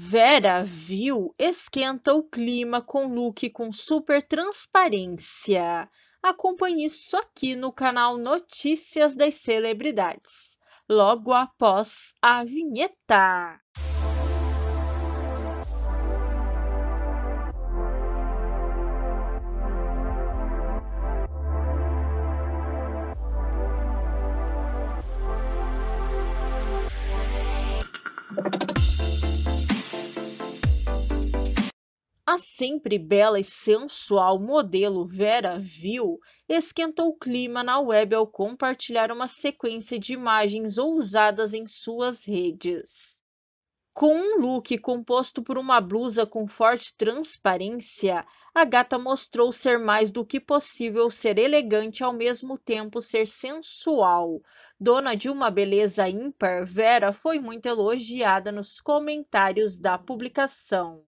Vera viu esquenta o clima com look com super transparência. Acompanhe isso aqui no canal Notícias das Celebridades, logo após a vinheta. A sempre bela e sensual modelo Vera Vil esquentou o clima na web ao compartilhar uma sequência de imagens ousadas em suas redes. Com um look composto por uma blusa com forte transparência, a gata mostrou ser mais do que possível ser elegante ao mesmo tempo ser sensual. Dona de uma beleza ímpar, Vera foi muito elogiada nos comentários da publicação.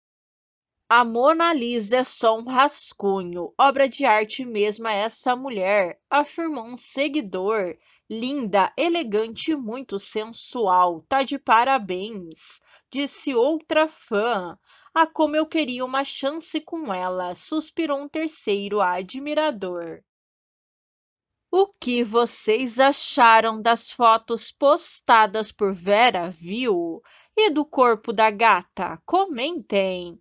A Mona Lisa é só um rascunho, obra de arte mesmo é essa mulher, afirmou um seguidor. Linda, elegante e muito sensual, tá de parabéns, disse outra fã. Ah, como eu queria uma chance com ela, suspirou um terceiro admirador. O que vocês acharam das fotos postadas por Vera Viu e do corpo da gata? Comentem!